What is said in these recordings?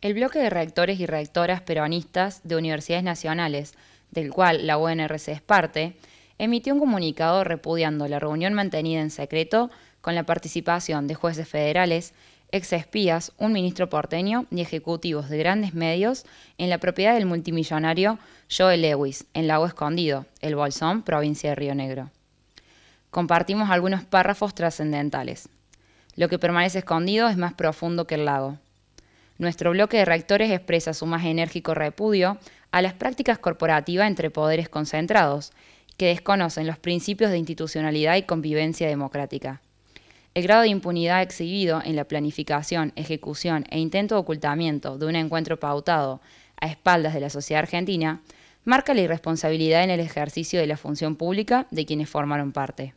El bloque de rectores y rectoras peronistas de universidades nacionales, del cual la UNRC es parte, emitió un comunicado repudiando la reunión mantenida en secreto con la participación de jueces federales, exespías, un ministro porteño y ejecutivos de grandes medios en la propiedad del multimillonario Joe Lewis, en Lago Escondido, el Bolsón, provincia de Río Negro. Compartimos algunos párrafos trascendentales. Lo que permanece escondido es más profundo que el lago. Nuestro bloque de rectores expresa su más enérgico repudio a las prácticas corporativas entre poderes concentrados, que desconocen los principios de institucionalidad y convivencia democrática. El grado de impunidad exhibido en la planificación, ejecución e intento de ocultamiento de un encuentro pautado a espaldas de la sociedad argentina marca la irresponsabilidad en el ejercicio de la función pública de quienes formaron parte.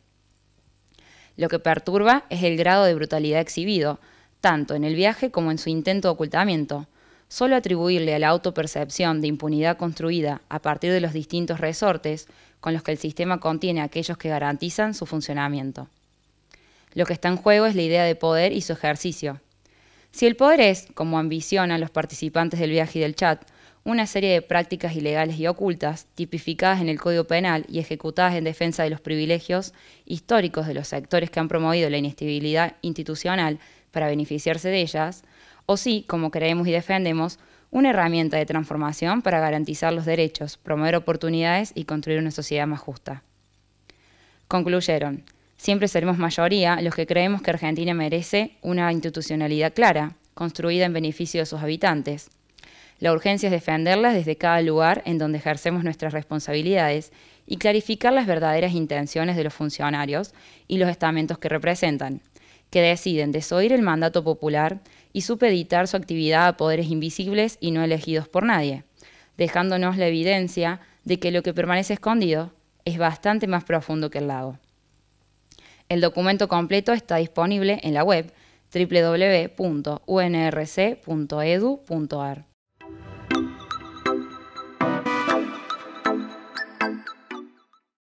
Lo que perturba es el grado de brutalidad exhibido, tanto en el viaje como en su intento de ocultamiento. Solo atribuirle a la autopercepción de impunidad construida a partir de los distintos resortes con los que el sistema contiene aquellos que garantizan su funcionamiento. Lo que está en juego es la idea de poder y su ejercicio. Si el poder es, como ambicionan los participantes del viaje y del chat, una serie de prácticas ilegales y ocultas, tipificadas en el Código Penal y ejecutadas en defensa de los privilegios históricos de los sectores que han promovido la inestabilidad institucional para beneficiarse de ellas, o sí, como creemos y defendemos, una herramienta de transformación para garantizar los derechos, promover oportunidades y construir una sociedad más justa. Concluyeron, siempre seremos mayoría los que creemos que Argentina merece una institucionalidad clara, construida en beneficio de sus habitantes. La urgencia es defenderlas desde cada lugar en donde ejercemos nuestras responsabilidades y clarificar las verdaderas intenciones de los funcionarios y los estamentos que representan que deciden desoír el mandato popular y supeditar su actividad a poderes invisibles y no elegidos por nadie, dejándonos la evidencia de que lo que permanece escondido es bastante más profundo que el lago. El documento completo está disponible en la web www.unrc.edu.ar.